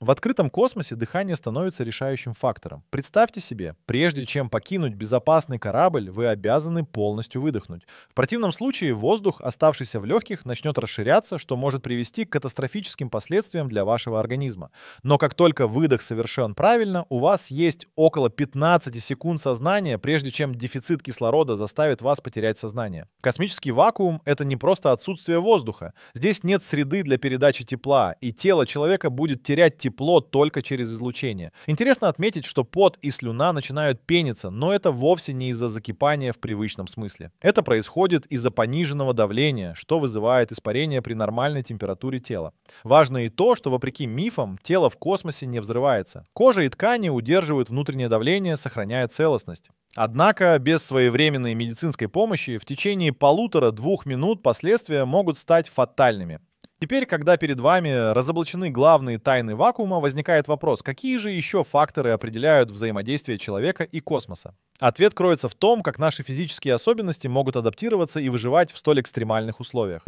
В открытом космосе дыхание становится решающим фактором. Представьте себе, прежде чем покинуть безопасный корабль, вы обязаны полностью выдохнуть. В противном случае воздух, оставшийся в легких, начнет расширяться, что может привести к катастрофическим последствиям для вашего организма. Но как только выдох совершен правильно, у вас есть около 15 секунд сознания, прежде чем дефицит кислорода заставит вас потерять сознание. Космический вакуум — это не просто отсутствие воздуха. Здесь нет среды для передачи тепла, и тело человека будет терять тепло тепло только через излучение. Интересно отметить, что пот и слюна начинают пениться, но это вовсе не из-за закипания в привычном смысле. Это происходит из-за пониженного давления, что вызывает испарение при нормальной температуре тела. Важно и то, что вопреки мифам, тело в космосе не взрывается. Кожа и ткани удерживают внутреннее давление, сохраняя целостность. Однако без своевременной медицинской помощи в течение полутора-двух минут последствия могут стать фатальными. Теперь, когда перед вами разоблачены главные тайны вакуума, возникает вопрос, какие же еще факторы определяют взаимодействие человека и космоса? Ответ кроется в том, как наши физические особенности могут адаптироваться и выживать в столь экстремальных условиях.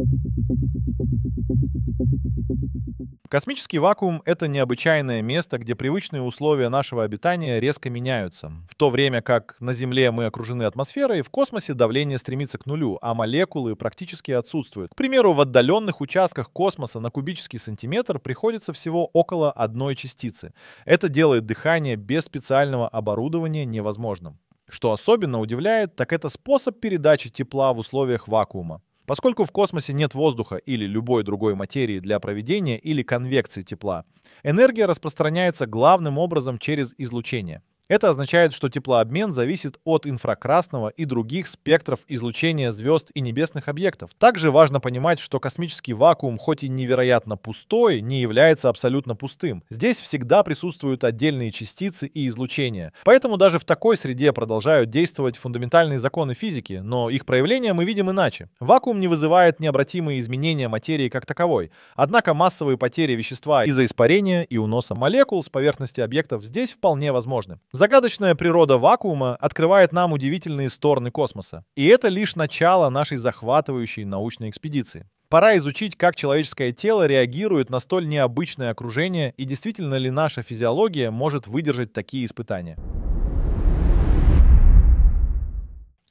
Космический вакуум — это необычайное место, где привычные условия нашего обитания резко меняются. В то время как на Земле мы окружены атмосферой, в космосе давление стремится к нулю, а молекулы практически отсутствуют. К примеру, в отдаленных участках космоса на кубический сантиметр приходится всего около одной частицы. Это делает дыхание без специального оборудования невозможным. Что особенно удивляет, так это способ передачи тепла в условиях вакуума. Поскольку в космосе нет воздуха или любой другой материи для проведения или конвекции тепла, энергия распространяется главным образом через излучение — это означает, что теплообмен зависит от инфракрасного и других спектров излучения звезд и небесных объектов. Также важно понимать, что космический вакуум, хоть и невероятно пустой, не является абсолютно пустым. Здесь всегда присутствуют отдельные частицы и излучения. Поэтому даже в такой среде продолжают действовать фундаментальные законы физики, но их проявление мы видим иначе. Вакуум не вызывает необратимые изменения материи как таковой. Однако массовые потери вещества из-за испарения и уноса молекул с поверхности объектов здесь вполне возможны. Загадочная природа вакуума открывает нам удивительные стороны космоса. И это лишь начало нашей захватывающей научной экспедиции. Пора изучить, как человеческое тело реагирует на столь необычное окружение и действительно ли наша физиология может выдержать такие испытания.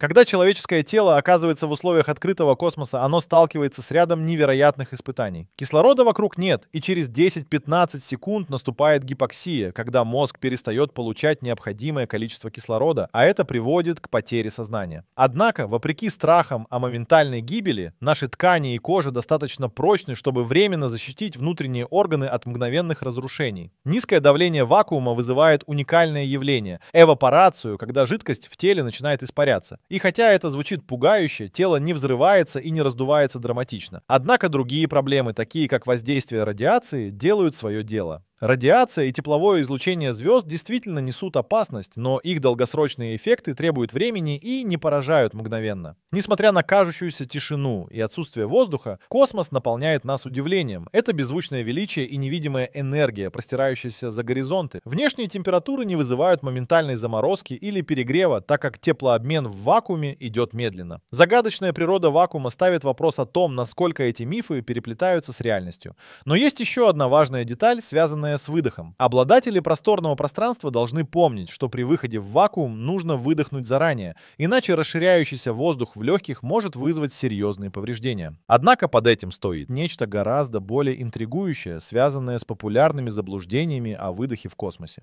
Когда человеческое тело оказывается в условиях открытого космоса, оно сталкивается с рядом невероятных испытаний. Кислорода вокруг нет, и через 10-15 секунд наступает гипоксия, когда мозг перестает получать необходимое количество кислорода, а это приводит к потере сознания. Однако, вопреки страхам о моментальной гибели, наши ткани и кожа достаточно прочны, чтобы временно защитить внутренние органы от мгновенных разрушений. Низкое давление вакуума вызывает уникальное явление – эвапорацию, когда жидкость в теле начинает испаряться. И хотя это звучит пугающе, тело не взрывается и не раздувается драматично. Однако другие проблемы, такие как воздействие радиации, делают свое дело. Радиация и тепловое излучение звезд действительно несут опасность, но их долгосрочные эффекты требуют времени и не поражают мгновенно. Несмотря на кажущуюся тишину и отсутствие воздуха, космос наполняет нас удивлением. Это беззвучное величие и невидимая энергия, простирающаяся за горизонты. Внешние температуры не вызывают моментальной заморозки или перегрева, так как теплообмен в вакууме идет медленно. Загадочная природа вакуума ставит вопрос о том, насколько эти мифы переплетаются с реальностью. Но есть еще одна важная деталь, связанная связанное с выдохом. Обладатели просторного пространства должны помнить, что при выходе в вакуум нужно выдохнуть заранее, иначе расширяющийся воздух в легких может вызвать серьезные повреждения. Однако под этим стоит нечто гораздо более интригующее, связанное с популярными заблуждениями о выдохе в космосе.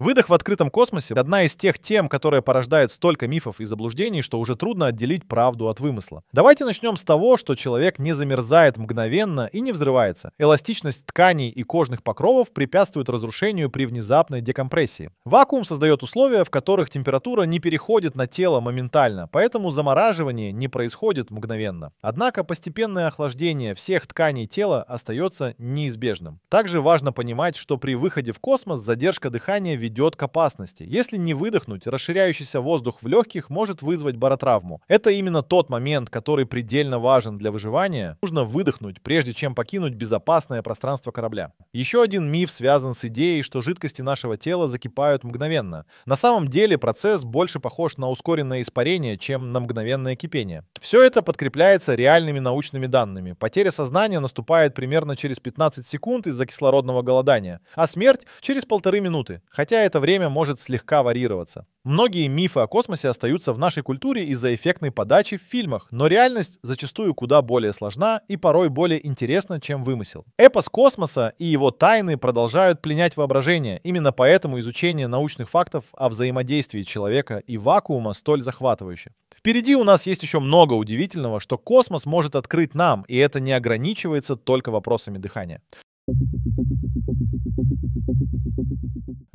Выдох в открытом космосе — одна из тех тем, которая порождает столько мифов и заблуждений, что уже трудно отделить правду от вымысла. Давайте начнем с того, что человек не замерзает мгновенно и не взрывается. Эластичность тканей и кожных покровов препятствует разрушению при внезапной декомпрессии. Вакуум создает условия, в которых температура не переходит на тело моментально, поэтому замораживание не происходит мгновенно. Однако постепенное охлаждение всех тканей тела остается неизбежным. Также важно понимать, что при выходе в космос задержка дыхания ведет ведет к опасности. Если не выдохнуть, расширяющийся воздух в легких может вызвать баротравму. Это именно тот момент, который предельно важен для выживания. Нужно выдохнуть, прежде чем покинуть безопасное пространство корабля. Еще один миф связан с идеей, что жидкости нашего тела закипают мгновенно. На самом деле процесс больше похож на ускоренное испарение, чем на мгновенное кипение. Все это подкрепляется реальными научными данными. Потеря сознания наступает примерно через 15 секунд из-за кислородного голодания, а смерть через полторы минуты. Хотя это время может слегка варьироваться. Многие мифы о космосе остаются в нашей культуре из-за эффектной подачи в фильмах, но реальность зачастую куда более сложна и порой более интересна, чем вымысел. Эпос космоса и его тайны продолжают пленять воображение, именно поэтому изучение научных фактов о взаимодействии человека и вакуума столь захватывающе. Впереди у нас есть еще много удивительного, что космос может открыть нам, и это не ограничивается только вопросами дыхания.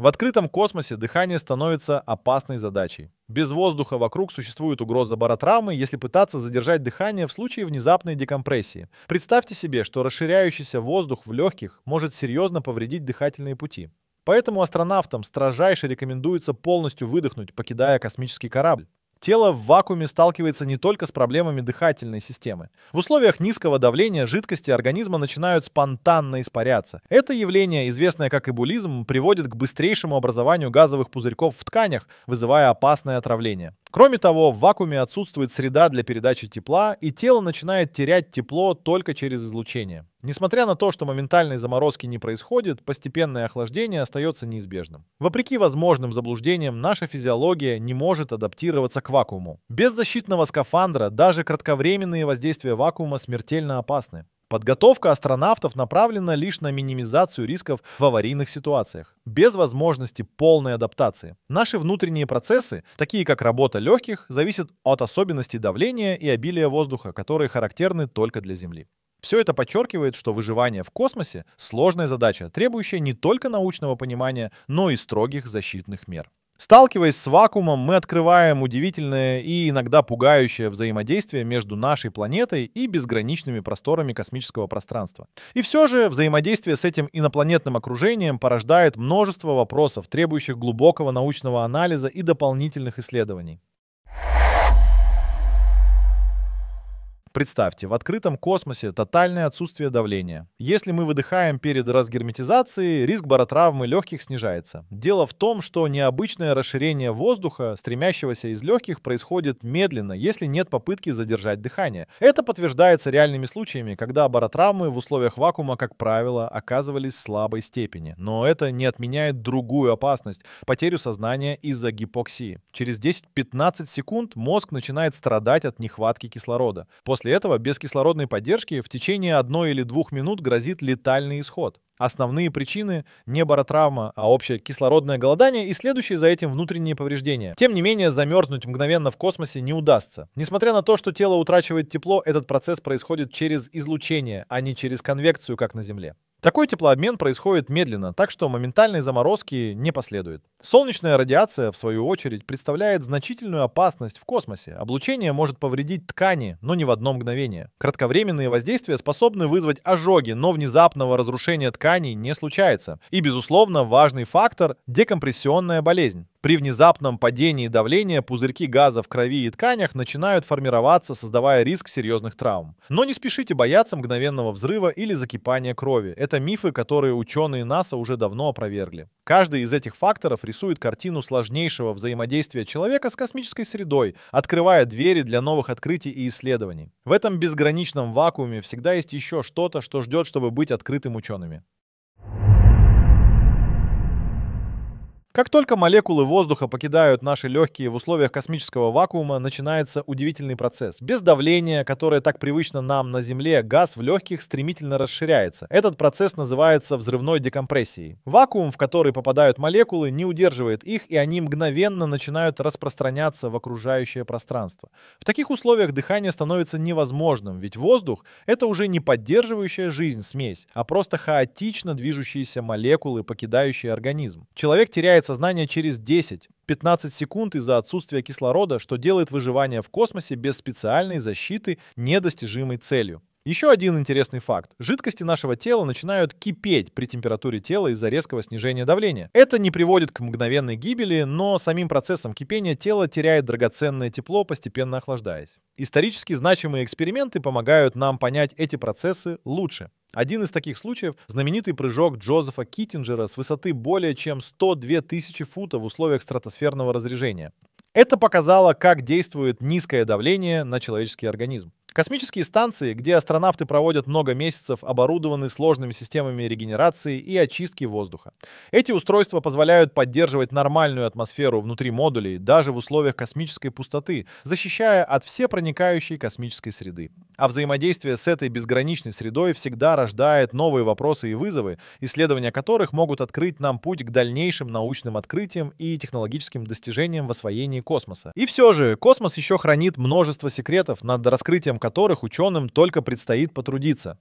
В открытом космосе дыхание становится опасной задачей. Без воздуха вокруг существует угроза баротравмы, если пытаться задержать дыхание в случае внезапной декомпрессии. Представьте себе, что расширяющийся воздух в легких может серьезно повредить дыхательные пути. Поэтому астронавтам строжайше рекомендуется полностью выдохнуть, покидая космический корабль. Тело в вакууме сталкивается не только с проблемами дыхательной системы. В условиях низкого давления жидкости организма начинают спонтанно испаряться. Это явление, известное как эбулизм, приводит к быстрейшему образованию газовых пузырьков в тканях, вызывая опасное отравление. Кроме того, в вакууме отсутствует среда для передачи тепла, и тело начинает терять тепло только через излучение. Несмотря на то, что моментальной заморозки не происходит, постепенное охлаждение остается неизбежным. Вопреки возможным заблуждениям, наша физиология не может адаптироваться к вакууму. Без защитного скафандра даже кратковременные воздействия вакуума смертельно опасны. Подготовка астронавтов направлена лишь на минимизацию рисков в аварийных ситуациях, без возможности полной адаптации. Наши внутренние процессы, такие как работа легких, зависят от особенностей давления и обилия воздуха, которые характерны только для Земли. Все это подчеркивает, что выживание в космосе – сложная задача, требующая не только научного понимания, но и строгих защитных мер. Сталкиваясь с вакуумом, мы открываем удивительное и иногда пугающее взаимодействие между нашей планетой и безграничными просторами космического пространства. И все же взаимодействие с этим инопланетным окружением порождает множество вопросов, требующих глубокого научного анализа и дополнительных исследований. Представьте, в открытом космосе тотальное отсутствие давления. Если мы выдыхаем перед разгерметизацией, риск баротравмы легких снижается. Дело в том, что необычное расширение воздуха, стремящегося из легких, происходит медленно, если нет попытки задержать дыхание. Это подтверждается реальными случаями, когда баротравмы в условиях вакуума, как правило, оказывались в слабой степени. Но это не отменяет другую опасность – потерю сознания из-за гипоксии. Через 10-15 секунд мозг начинает страдать от нехватки кислорода. После После этого без кислородной поддержки в течение одной или двух минут грозит летальный исход. Основные причины – не баротравма, а общее кислородное голодание и следующие за этим внутренние повреждения. Тем не менее, замерзнуть мгновенно в космосе не удастся. Несмотря на то, что тело утрачивает тепло, этот процесс происходит через излучение, а не через конвекцию, как на Земле. Такой теплообмен происходит медленно, так что моментальной заморозки не последует. Солнечная радиация, в свою очередь, представляет значительную опасность в космосе. Облучение может повредить ткани, но не в одно мгновение. Кратковременные воздействия способны вызвать ожоги, но внезапного разрушения ткани тканей не случается. И, безусловно, важный фактор – декомпрессионная болезнь. При внезапном падении давления пузырьки газа в крови и тканях начинают формироваться, создавая риск серьезных травм. Но не спешите бояться мгновенного взрыва или закипания крови. Это мифы, которые ученые НАСА уже давно опровергли. Каждый из этих факторов рисует картину сложнейшего взаимодействия человека с космической средой, открывая двери для новых открытий и исследований. В этом безграничном вакууме всегда есть еще что-то, что ждет, чтобы быть открытым учеными. Как только молекулы воздуха покидают наши легкие в условиях космического вакуума, начинается удивительный процесс. Без давления, которое так привычно нам на Земле, газ в легких стремительно расширяется. Этот процесс называется взрывной декомпрессией. Вакуум, в который попадают молекулы, не удерживает их, и они мгновенно начинают распространяться в окружающее пространство. В таких условиях дыхание становится невозможным, ведь воздух — это уже не поддерживающая жизнь смесь, а просто хаотично движущиеся молекулы, покидающие организм. Человек теряет теряет сознание через 10-15 секунд из-за отсутствия кислорода, что делает выживание в космосе без специальной защиты недостижимой целью. Еще один интересный факт. Жидкости нашего тела начинают кипеть при температуре тела из-за резкого снижения давления. Это не приводит к мгновенной гибели, но самим процессом кипения тело теряет драгоценное тепло, постепенно охлаждаясь. Исторически значимые эксперименты помогают нам понять эти процессы лучше. Один из таких случаев – знаменитый прыжок Джозефа Киттинджера с высоты более чем 102 тысячи футов в условиях стратосферного разрежения. Это показало, как действует низкое давление на человеческий организм. Космические станции, где астронавты проводят много месяцев, оборудованы сложными системами регенерации и очистки воздуха. Эти устройства позволяют поддерживать нормальную атмосферу внутри модулей, даже в условиях космической пустоты, защищая от всепроникающей космической среды. А взаимодействие с этой безграничной средой всегда рождает новые вопросы и вызовы, исследования которых могут открыть нам путь к дальнейшим научным открытиям и технологическим достижениям в освоении космоса. И все же, космос еще хранит множество секретов, над раскрытием которых ученым только предстоит потрудиться.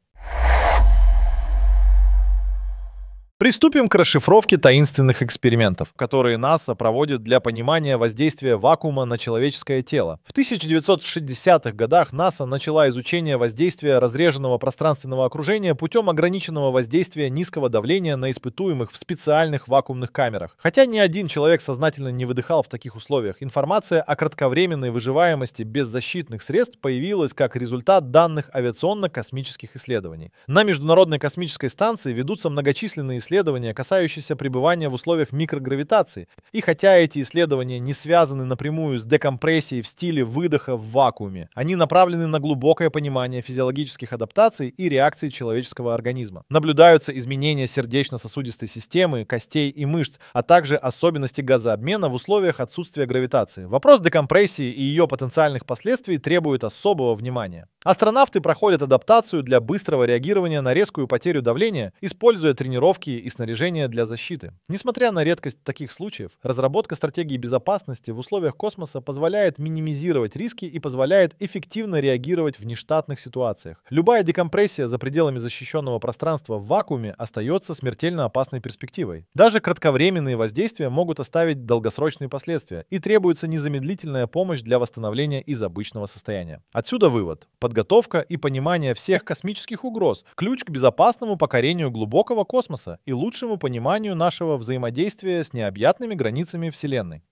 Приступим к расшифровке таинственных экспериментов, которые НАСА проводит для понимания воздействия вакуума на человеческое тело. В 1960-х годах НАСА начала изучение воздействия разреженного пространственного окружения путем ограниченного воздействия низкого давления на испытуемых в специальных вакуумных камерах. Хотя ни один человек сознательно не выдыхал в таких условиях, информация о кратковременной выживаемости без защитных средств появилась как результат данных авиационно-космических исследований. На Международной космической станции ведутся многочисленные исследования, касающиеся пребывания в условиях микрогравитации. И хотя эти исследования не связаны напрямую с декомпрессией в стиле выдоха в вакууме, они направлены на глубокое понимание физиологических адаптаций и реакций человеческого организма. Наблюдаются изменения сердечно-сосудистой системы, костей и мышц, а также особенности газообмена в условиях отсутствия гравитации. Вопрос декомпрессии и ее потенциальных последствий требует особого внимания. Астронавты проходят адаптацию для быстрого реагирования на резкую потерю давления, используя тренировки и снаряжение для защиты. Несмотря на редкость таких случаев, разработка стратегии безопасности в условиях космоса позволяет минимизировать риски и позволяет эффективно реагировать в нештатных ситуациях. Любая декомпрессия за пределами защищенного пространства в вакууме остается смертельно опасной перспективой. Даже кратковременные воздействия могут оставить долгосрочные последствия, и требуется незамедлительная помощь для восстановления из обычного состояния. Отсюда вывод. Подготовка и понимание всех космических угроз – ключ к безопасному покорению глубокого космоса и лучшему пониманию нашего взаимодействия с необъятными границами Вселенной.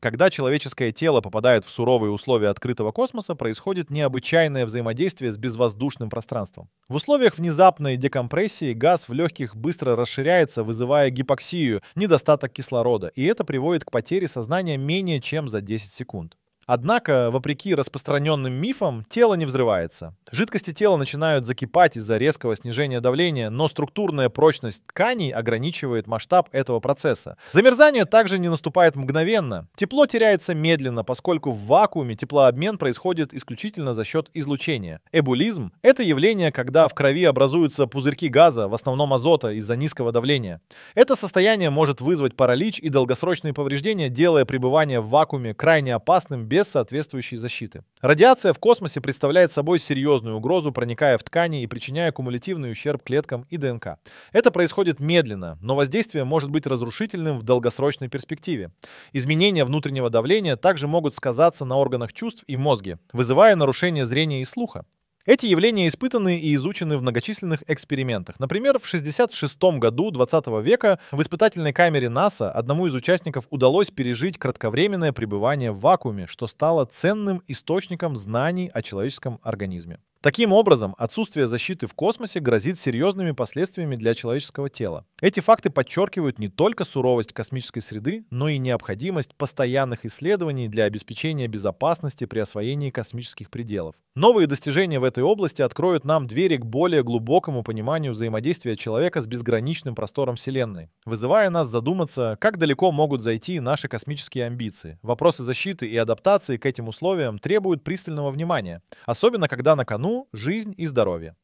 Когда человеческое тело попадает в суровые условия открытого космоса, происходит необычайное взаимодействие с безвоздушным пространством. В условиях внезапной декомпрессии газ в легких быстро расширяется, вызывая гипоксию, недостаток кислорода, и это приводит к потере сознания менее чем за 10 секунд. Однако, вопреки распространенным мифам, тело не взрывается. Жидкости тела начинают закипать из-за резкого снижения давления, но структурная прочность тканей ограничивает масштаб этого процесса. Замерзание также не наступает мгновенно. Тепло теряется медленно, поскольку в вакууме теплообмен происходит исключительно за счет излучения. Эбулизм – это явление, когда в крови образуются пузырьки газа, в основном азота, из-за низкого давления. Это состояние может вызвать паралич и долгосрочные повреждения, делая пребывание в вакууме крайне опасным без без соответствующей защиты. Радиация в космосе представляет собой серьезную угрозу, проникая в ткани и причиняя кумулятивный ущерб клеткам и ДНК. Это происходит медленно, но воздействие может быть разрушительным в долгосрочной перспективе. Изменения внутреннего давления также могут сказаться на органах чувств и мозге, вызывая нарушение зрения и слуха. Эти явления испытаны и изучены в многочисленных экспериментах. Например, в 1966 году 20 века в испытательной камере НАСА одному из участников удалось пережить кратковременное пребывание в вакууме, что стало ценным источником знаний о человеческом организме. Таким образом, отсутствие защиты в космосе грозит серьезными последствиями для человеческого тела. Эти факты подчеркивают не только суровость космической среды, но и необходимость постоянных исследований для обеспечения безопасности при освоении космических пределов. Новые достижения в этой области откроют нам двери к более глубокому пониманию взаимодействия человека с безграничным простором Вселенной, вызывая нас задуматься, как далеко могут зайти наши космические амбиции. Вопросы защиты и адаптации к этим условиям требуют пристального внимания, особенно когда на кону жизнь и здоровье.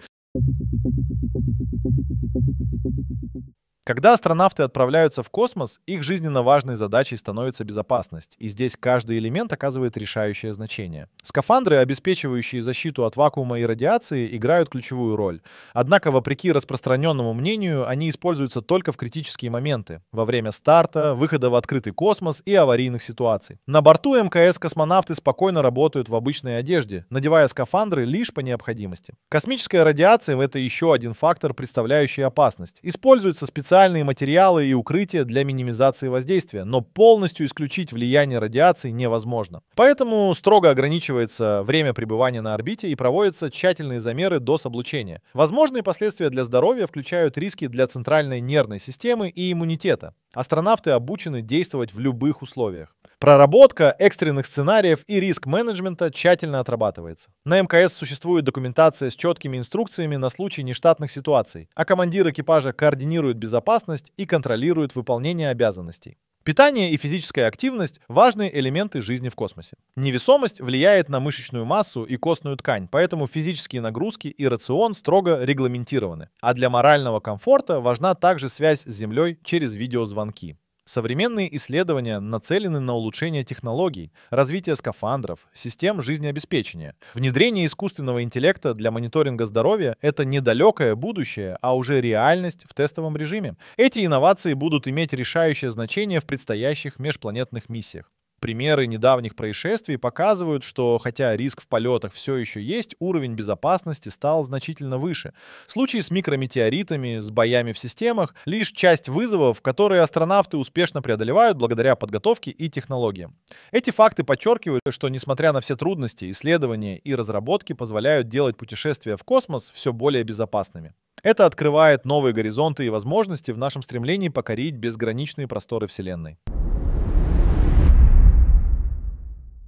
Когда астронавты отправляются в космос, их жизненно важной задачей становится безопасность, и здесь каждый элемент оказывает решающее значение. Скафандры, обеспечивающие защиту от вакуума и радиации, играют ключевую роль. Однако, вопреки распространенному мнению, они используются только в критические моменты, во время старта, выхода в открытый космос и аварийных ситуаций. На борту МКС космонавты спокойно работают в обычной одежде, надевая скафандры лишь по необходимости. Космическая радиация — это еще один фактор, представляющий опасность. Используется специально специальные материалы и укрытия для минимизации воздействия, но полностью исключить влияние радиации невозможно. Поэтому строго ограничивается время пребывания на орбите и проводятся тщательные замеры доз облучения. Возможные последствия для здоровья включают риски для центральной нервной системы и иммунитета. Астронавты обучены действовать в любых условиях. Проработка экстренных сценариев и риск менеджмента тщательно отрабатывается. На МКС существует документация с четкими инструкциями на случай нештатных ситуаций, а командир экипажа координирует безопасность и контролирует выполнение обязанностей. Питание и физическая активность – важные элементы жизни в космосе. Невесомость влияет на мышечную массу и костную ткань, поэтому физические нагрузки и рацион строго регламентированы. А для морального комфорта важна также связь с Землей через видеозвонки. Современные исследования нацелены на улучшение технологий, развитие скафандров, систем жизнеобеспечения. Внедрение искусственного интеллекта для мониторинга здоровья – это недалекое будущее, а уже реальность в тестовом режиме. Эти инновации будут иметь решающее значение в предстоящих межпланетных миссиях. Примеры недавних происшествий показывают, что хотя риск в полетах все еще есть, уровень безопасности стал значительно выше. Случаи с микрометеоритами, с боями в системах — лишь часть вызовов, которые астронавты успешно преодолевают благодаря подготовке и технологиям. Эти факты подчеркивают, что несмотря на все трудности, исследования и разработки позволяют делать путешествия в космос все более безопасными. Это открывает новые горизонты и возможности в нашем стремлении покорить безграничные просторы Вселенной.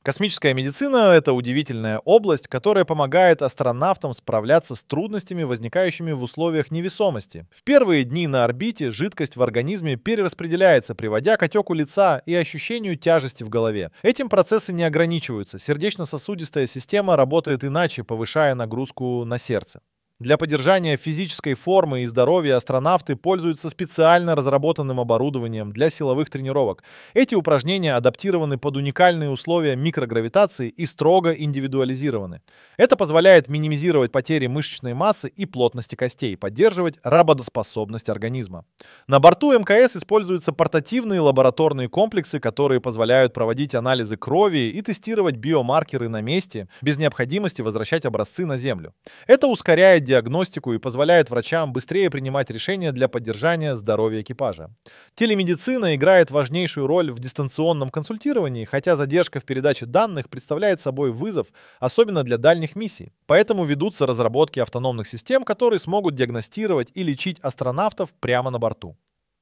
Космическая медицина — это удивительная область, которая помогает астронавтам справляться с трудностями, возникающими в условиях невесомости. В первые дни на орбите жидкость в организме перераспределяется, приводя к отеку лица и ощущению тяжести в голове. Этим процессы не ограничиваются. Сердечно-сосудистая система работает иначе, повышая нагрузку на сердце. Для поддержания физической формы и здоровья астронавты пользуются специально разработанным оборудованием для силовых тренировок. Эти упражнения адаптированы под уникальные условия микрогравитации и строго индивидуализированы. Это позволяет минимизировать потери мышечной массы и плотности костей, поддерживать работоспособность организма. На борту МКС используются портативные лабораторные комплексы, которые позволяют проводить анализы крови и тестировать биомаркеры на месте, без необходимости возвращать образцы на Землю. Это ускоряет диагностику и позволяет врачам быстрее принимать решения для поддержания здоровья экипажа. Телемедицина играет важнейшую роль в дистанционном консультировании, хотя задержка в передаче данных представляет собой вызов, особенно для дальних миссий. Поэтому ведутся разработки автономных систем, которые смогут диагностировать и лечить астронавтов прямо на борту.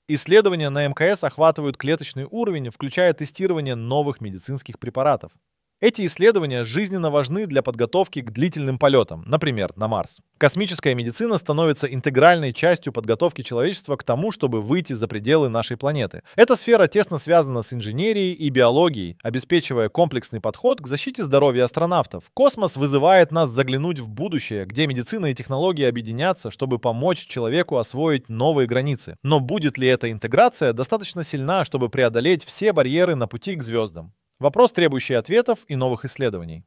Исследования на МКС охватывают клеточный уровень, включая тестирование новых медицинских препаратов. Эти исследования жизненно важны для подготовки к длительным полетам, например, на Марс. Космическая медицина становится интегральной частью подготовки человечества к тому, чтобы выйти за пределы нашей планеты. Эта сфера тесно связана с инженерией и биологией, обеспечивая комплексный подход к защите здоровья астронавтов. Космос вызывает нас заглянуть в будущее, где медицина и технологии объединятся, чтобы помочь человеку освоить новые границы. Но будет ли эта интеграция достаточно сильна, чтобы преодолеть все барьеры на пути к звездам? Вопрос, требующий ответов и новых исследований.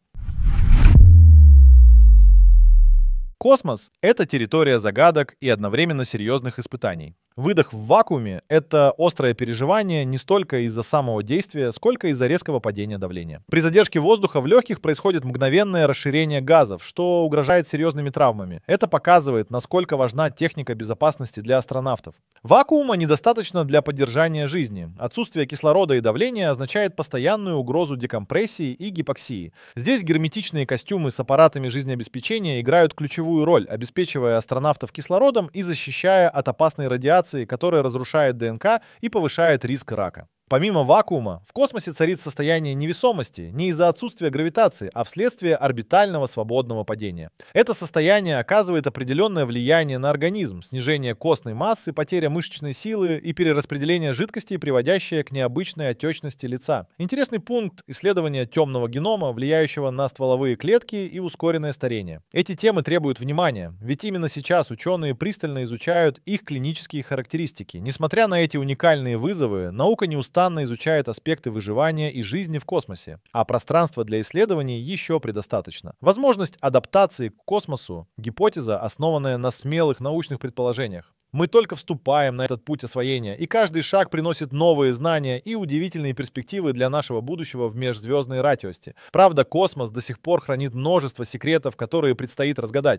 Космос — это территория загадок и одновременно серьезных испытаний. Выдох в вакууме — это острое переживание не столько из-за самого действия, сколько из-за резкого падения давления. При задержке воздуха в легких происходит мгновенное расширение газов, что угрожает серьезными травмами. Это показывает, насколько важна техника безопасности для астронавтов. Вакуума недостаточно для поддержания жизни. Отсутствие кислорода и давления означает постоянную угрозу декомпрессии и гипоксии. Здесь герметичные костюмы с аппаратами жизнеобеспечения играют ключевую роль, обеспечивая астронавтов кислородом и защищая от опасной радиации мутации, которая разрушает ДНК и повышает риск рака. Помимо вакуума, в космосе царит состояние невесомости не из-за отсутствия гравитации, а вследствие орбитального свободного падения. Это состояние оказывает определенное влияние на организм, снижение костной массы, потеря мышечной силы и перераспределение жидкости, приводящее к необычной отечности лица. Интересный пункт исследования темного генома, влияющего на стволовые клетки и ускоренное старение. Эти темы требуют внимания, ведь именно сейчас ученые пристально изучают их клинические характеристики. Несмотря на эти уникальные вызовы, наука не устала неустанно изучает аспекты выживания и жизни в космосе, а пространства для исследований еще предостаточно. Возможность адаптации к космосу — гипотеза, основанная на смелых научных предположениях. Мы только вступаем на этот путь освоения, и каждый шаг приносит новые знания и удивительные перспективы для нашего будущего в межзвездной ратиости. Правда, космос до сих пор хранит множество секретов, которые предстоит разгадать.